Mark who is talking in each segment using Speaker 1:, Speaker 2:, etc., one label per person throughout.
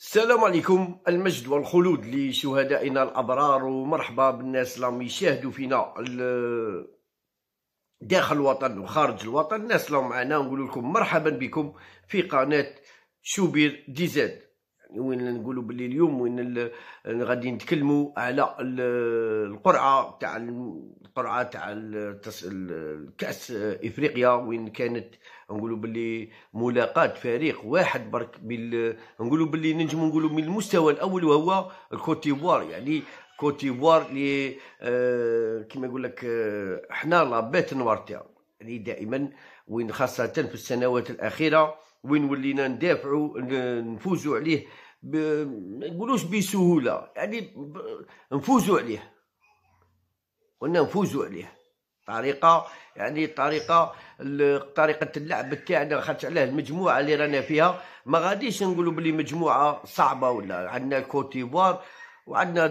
Speaker 1: السلام عليكم المجد والخلود لشهدائنا الابرار ومرحبا بالناس اللي يشاهدوا فينا داخل الوطن وخارج الوطن الناس اللي معنا نقول لكم مرحبا بكم في قناه شوبير ديزاد يعني وين نقولوا باللي اليوم وين غادي نتكلموا على القرعه تاع القرعه تاع الكاس افريقيا وين كانت نقولوا باللي ملاقاه فريق واحد برك بال نقولوا باللي نجم نقولوا من المستوى الاول وهو الكوتيفوار يعني كوتيفوار اللي آه يقول لك آه حنا لابيت نوار تاعو يعني دائما وين خاصه في السنوات الاخيره وين ولينا ندافعوا نفوزوا عليه ما نقولوش بسهوله يعني نفوزوا عليه قلنا نفوزوا عليه طريقه يعني طريقه طريقه اللعب تاعنا خرج على المجموعه اللي رانا فيها ما غاديش نقولوا بلي مجموعه صعبه ولا عندنا الكوتيفوار وعندنا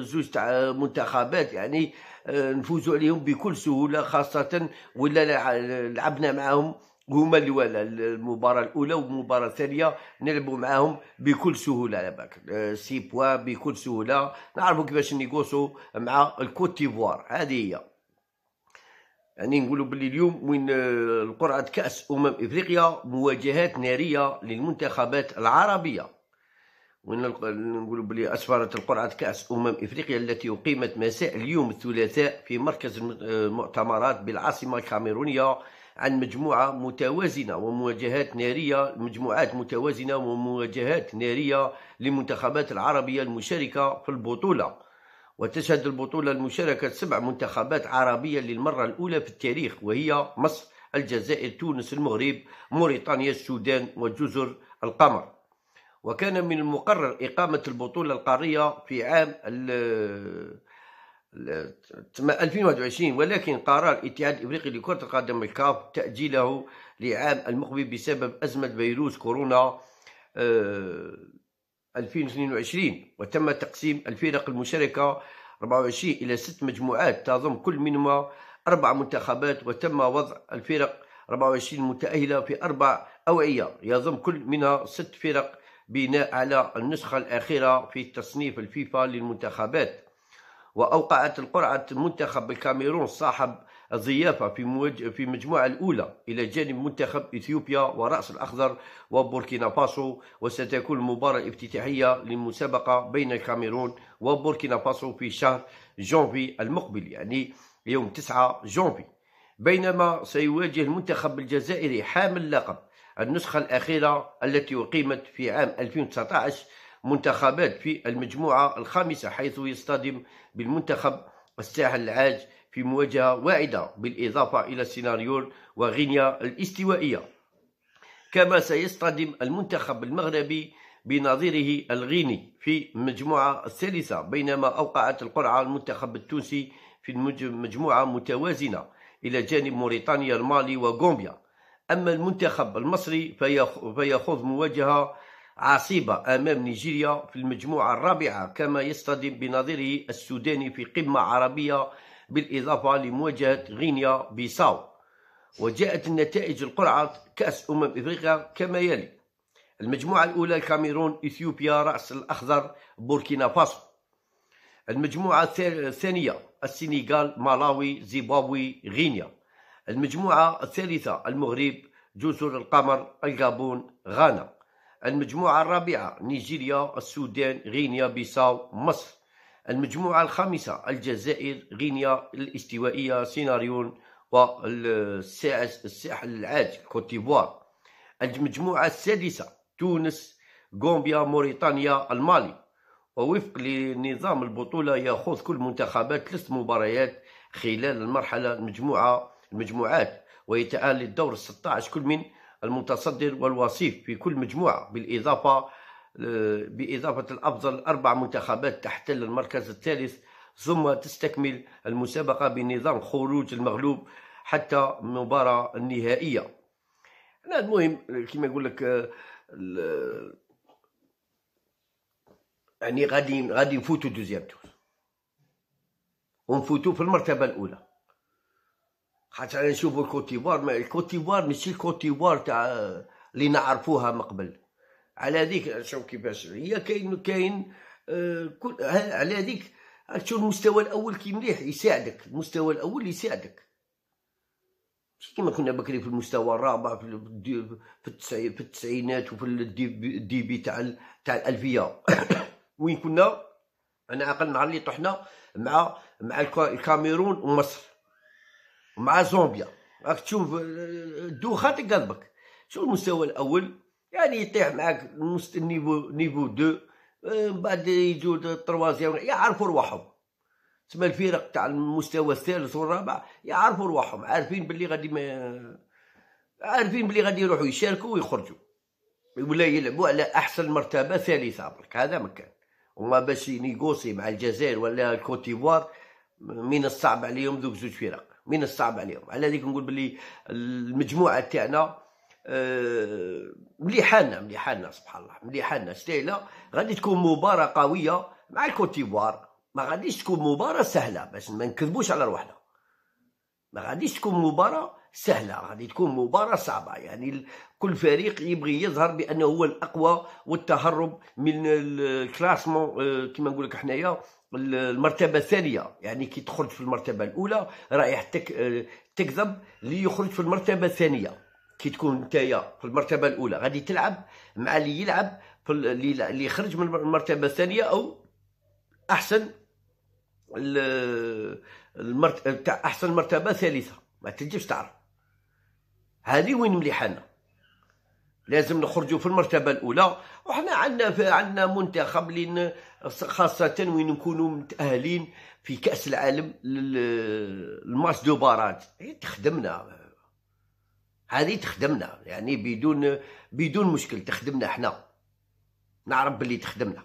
Speaker 1: زوج تاع منتخبات يعني آه، نفوزوا عليهم بكل سهوله خاصه ولا لعبنا معاهم هما اللي ولا المباراه الاولى والمباراه الثانيه نلعبوا معاهم بكل سهوله على بالك آه، سي بوا بكل سهوله نعرفوا كيفاش نيغوسو مع الكوت ديفوار هذه هي يعني نقولوا باللي اليوم وين آه، القرعه كاس امم افريقيا مواجهات ناريه للمنتخبات العربيه وين بلي أسفرت القرعة كأس أمم إفريقيا التي أقيمت مساء اليوم الثلاثاء في مركز المؤتمرات آه، بالعاصمة الكاميرونية عن مجموعة متوازنة ومواجهات نارية مجموعات متوازنة ومواجهات نارية للمنتخبات العربية المشاركة في البطولة وتشهد البطولة المشاركة سبع منتخبات عربية للمرة الأولى في التاريخ وهي مصر الجزائر تونس المغرب موريتانيا السودان وجزر القمر وكان من المقرر إقامة البطولة القارية في عام 2021 ولكن قرار الاتحاد الافريقي لكره القدم الكاف تاجيله لعام المقبل بسبب ازمه فيروس كورونا 2022 آه، وتم تقسيم الفرق المشاركه 24 الى 6 مجموعات تضم كل منهما اربع منتخبات وتم وضع الفرق 24 متاهله في اربع اوعيه يضم كل منها ست فرق بناء على النسخة الأخيرة في تصنيف الفيفا للمنتخبات وأوقعت القرعة منتخب الكاميرون صاحب الضيافة في, في المجموعة الأولى إلى جانب منتخب إثيوبيا ورأس الأخضر وبوركينا فاسو وستكون المباراة الافتتاحية للمسابقة بين الكاميرون وبوركينا فاسو في شهر جونفي المقبل يعني يوم 9 جونفي بينما سيواجه المنتخب الجزائري حامل لقب النسخة الأخيرة التي أقيمت في عام 2019 منتخبات في المجموعة الخامسة حيث يصطدم بالمنتخب الساحل العاج في مواجهة واعدة بالإضافة إلى سيناريو وغينيا الاستوائية كما سيصطدم المنتخب المغربي بنظيره الغيني في المجموعة الثالثة بينما أوقعت القرعة المنتخب التونسي في مجموعة متوازنة إلى جانب موريتانيا المالي وغومبيا أما المنتخب المصري فيخوض مواجهة عصيبة أمام نيجيريا في المجموعة الرابعة كما يصطدم بنظيره السوداني في قمة عربية بالإضافة لمواجهة غينيا بيساو وجاءت النتائج القرعة كأس أمم إفريقيا كما يلي المجموعة الأولى الكاميرون إثيوبيا رأس الأخضر بوركينا فاسو المجموعة الثانية السنغال مالاوي زيمبابوي غينيا المجموعة الثالثة المغرب جزر القمر الغابون غانا المجموعة الرابعة نيجيريا السودان غينيا بيساو مصر المجموعة الخامسة الجزائر غينيا الاستوائية سيناريون والساحل العاج كوتيفوار المجموعة السادسة تونس غومبيا موريتانيا المالي ووفق لنظام البطولة يخوض كل منتخبات ثلاث مباريات خلال المرحلة المجموعة المجموعات ويتأهل للدور 16 كل من المتصدر والوصيف في كل مجموعة بالإضافة آه، بإضافة الأفضل أربع منتخبات تحتل المركز الثالث ثم تستكمل المسابقة بنظام خروج المغلوب حتى المباراة النهائية المهم كما يقول لك آه، يعني غادي غادي نفوتوا دوزيام تور ونفوتوا في المرتبة الأولى حتى انا نشوفوا الكوتيفوار الكوتيفوار ماشي الكوتيفوار تاع اللي نعرفوها من قبل على هذيك شوف كيفاش هي كاين كاين آه كل على هذيك تشوف المستوى الاول كي مليح يساعدك المستوى الاول يساعدك ماشي كيما كنا بكري في المستوى الرابع في التسعي في التسعينات وفي الديبي تاع تاع الالفيه وين كنا انا اقل نهار اللي طحنا مع مع الكاميرون ومصر مع زومبيا راك تشوف الدوخه آه، تقلبك شوف المستوى الاول يعني يطيح معاك نص نيفو نيفو دو آه، بعد يجو التروازيام يعرفوا رواحهم تسمى الفرق تاع المستوى الثالث والرابع يعرفوا رواحهم عارفين باللي غادي ما عارفين بلي غادي يروحوا يشاركوا ويخرجوا ولا يلعبوا على احسن مرتبه ثالثه برك هذا مكان وما باش ينيغوسي مع الجزائر ولا الكوتيفوار من الصعب عليهم ذوك زوج فرق من الصعب عليهم على ذلك نقول بلي المجموعه تاعنا مليحه آه، لنا مليحه لنا سبحان الله مليحه لنا سهله غادي تكون مباراه قويه مع الكوتيفوار ما غاديش تكون مباراه سهله باش ما نكذبوش على روحنا ما غاديش تكون مباراه سهله غادي تكون مباراه صعبه يعني كل فريق يبغي يظهر بانه هو الاقوى والتهرب من الكلاسمون آه، كما نقول لك حنايا المرتبه الثانيه يعني كي تخرج في المرتبه الاولى رايح تك... تكذب ليخرج في المرتبه الثانيه كي تكون نتايا في المرتبه الاولى غادي تلعب مع اللي يلعب في اللي, اللي خرج من المرتبه الثانيه او احسن المرت... احسن مرتبه ثالثه ما تجيش تعرف هذه وين مليحه لنا لازم نخرجوا في المرتبه الاولى وحنا عندنا عندنا منتخب لين خاصه وين نكونوا متاهلين في كاس العالم الماتش دو بارات تخدمنا هذه تخدمنا يعني بدون بدون مشكل تخدمنا حنا نعرف باللي تخدمنا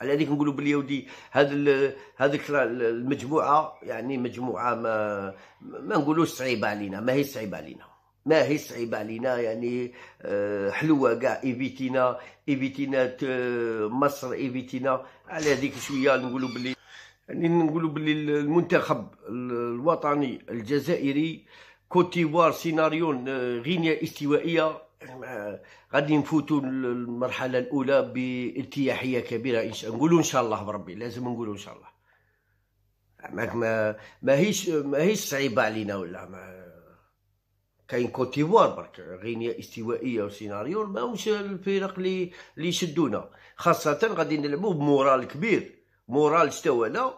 Speaker 1: على هذيك نقولوا بلي يودي هذا هذيك المجموعه يعني مجموعه ما ما نقولوش صعيبه علينا ما هي صعيبه علينا هي صعيبه علينا يعني آه، حلوه كاع ايفيتينا ايفيتينا مصر ايفيتينا على هذيك شويه نقولوا بلي يعني نقولوا بلي المنتخب الوطني الجزائري كوتيوار سيناريو آه، غينيا استوائيه آه، غادي نفوتوا المرحله الاولى بارتياحيه كبيره ان شاء نقولوا ان شاء الله بربي لازم نقولوا ان شاء الله ما ما هيش ما هيش صعيبه علينا ولا ما كاين كوت ديفوار برك غينيا استوائيه وسيناريو ماهمش الفرق اللي اللي يشدونا خاصه غادي نلعبوا بمورال كبير مورال شتاونا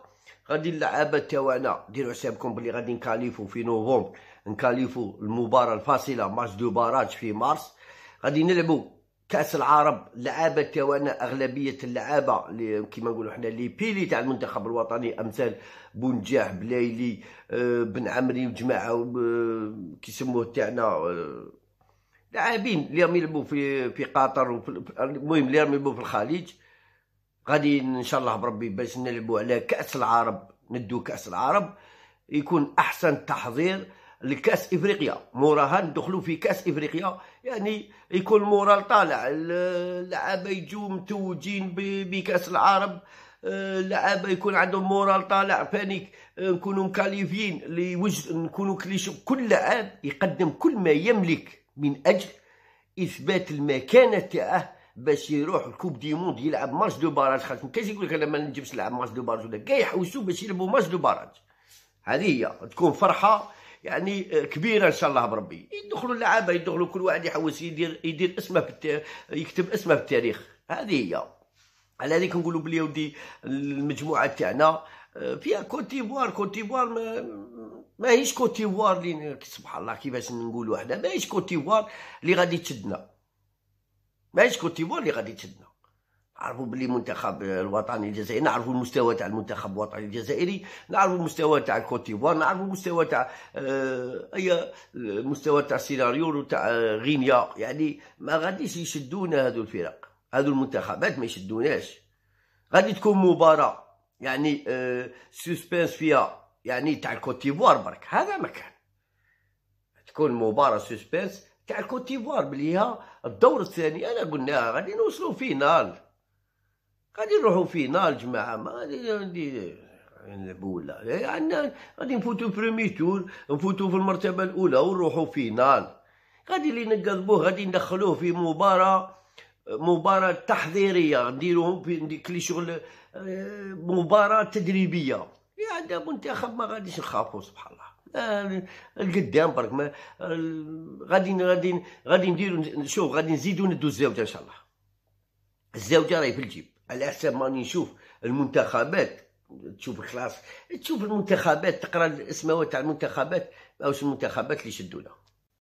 Speaker 1: غادي اللعابه تاوعنا ديروا حسابكم بلي غادي نكاليفو في نوفمبر نكاليفو المباراه الفاصله ماتش دو باراج في مارس غادي نلعبوا كاس العرب لعابه توانا اغلبيه اللعابه اللي كيما نقولوا حنا لي بيلي تاع المنتخب الوطني امثال بونجاح بلايلي آه، بن عمري وجماعه آه، كيسموه تاعنا آه، لاعبين اللي راهم يلعبوا في في قطر المهم اللي راهم يلعبوا في الخليج غادي ان شاء الله بربي باش نلعبوا على كاس العرب ندو كاس العرب يكون احسن تحضير لكاس افريقيا موراها ندخلوا في كاس افريقيا يعني يكون المورال طالع اللعابه يجوا متوجين بكاس العرب اللعابه يكون عندهم مورال طالع بانيك آه، نكونوا مكاليفيين لوجه نكونوا كليشو كل لاعب يقدم كل ما يملك من اجل اثبات المكانه تاعه باش يروح الكوب دي موند يلعب ماتش دو باراج خاطر ما كاينش يقول لك انا ما نجيبش نلعب ماتش دو باراج ولا كاع يحوسوا باش يلعبوا ماتش دو باراج هذه هي تكون فرحه يعني آه، كبيره ان شاء الله بربي يدخلوا اللعابه يدخلوا كل واحد يحوس يدير يدير اسمه التاريخ يكتب اسمه في التاريخ هذه هي على هذيك نقولوا بلي ودي المجموعه تاعنا آه، فيها كوتيفوار كوتيفوار ما ماهيش كوتيفوار اللي سبحان الله كيفاش نقولوا احنا ماهيش كوتيفوار اللي غادي تشدنا ماهيش كوتيفوار اللي غادي تشدنا نعرفوا باللي المنتخب الوطني الجزائري نعرفوا المستوى تاع المنتخب الوطني الجزائري نعرفوا المستوى تاع الكوتيفوار نعرفوا المستوى تاع آه، اي المستوى تاع سيناريو تاع آه، غينيا يعني ما غاديش يشدونا هذو الفرق هذو المنتخبات ما يشدوناش غادي تكون مباراه يعني أه سسبنس فيها يعني تاع الكوتيفوار برك هذا ما كان تكون مباراه سسبنس تاع الكوتيفوار بليها الدور الثاني انا قلنا غادي نوصلوا فينال غادي نروحوا فيه نهار الجماعه ما غادي بولا يعني غادي نفوتو بريمي تور نفوتو في المرتبه الاولى ونروحو فينال غادي اللي نكذبوه غادي ندخلوه في مباراه مباراه تحضيريه نديروهم في كلي شغل آه، مباراه تدريبيه يعني هذا منتخب ما غاديش نخافو سبحان الله آه، القدام برك ما غادي غادي غادي نديرو شوف غادي نزيدو ندو الزوجه ان شاء الله الزوجه راهي في الجيب على حسب ما راني نشوف المنتخبات تشوف خلاص تشوف المنتخبات تقرا الاسماء تاع المنتخبات او المنتخبات اللي شدونا